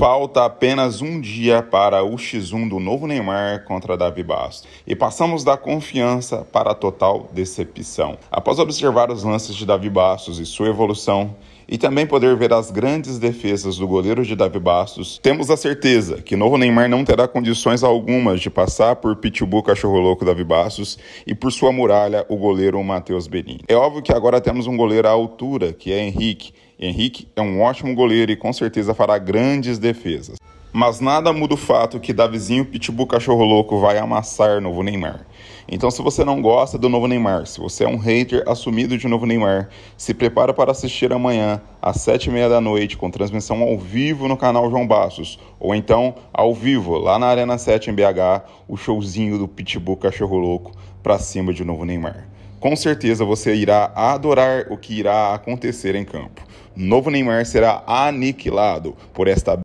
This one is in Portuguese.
Falta apenas um dia para o X1 do novo Neymar contra Davi Bastos e passamos da confiança para a total decepção. Após observar os lances de Davi Bastos e sua evolução e também poder ver as grandes defesas do goleiro de Davi Bastos, temos a certeza que novo Neymar não terá condições algumas de passar por Pitbull Cachorro Louco Davi Bastos e por sua muralha o goleiro Matheus Bellini. É óbvio que agora temos um goleiro à altura, que é Henrique, Henrique é um ótimo goleiro e com certeza fará grandes defesas. Mas nada muda o fato que Davizinho Pitbull Cachorro Louco vai amassar novo Neymar. Então, se você não gosta do novo Neymar, se você é um hater assumido de novo Neymar, se prepara para assistir amanhã às sete e meia da noite com transmissão ao vivo no canal João Bastos, ou então ao vivo lá na Arena 7 em BH, o showzinho do Pitbull Cachorro Louco para cima de novo Neymar com certeza você irá adorar o que irá acontecer em campo. novo Neymar será aniquilado por esta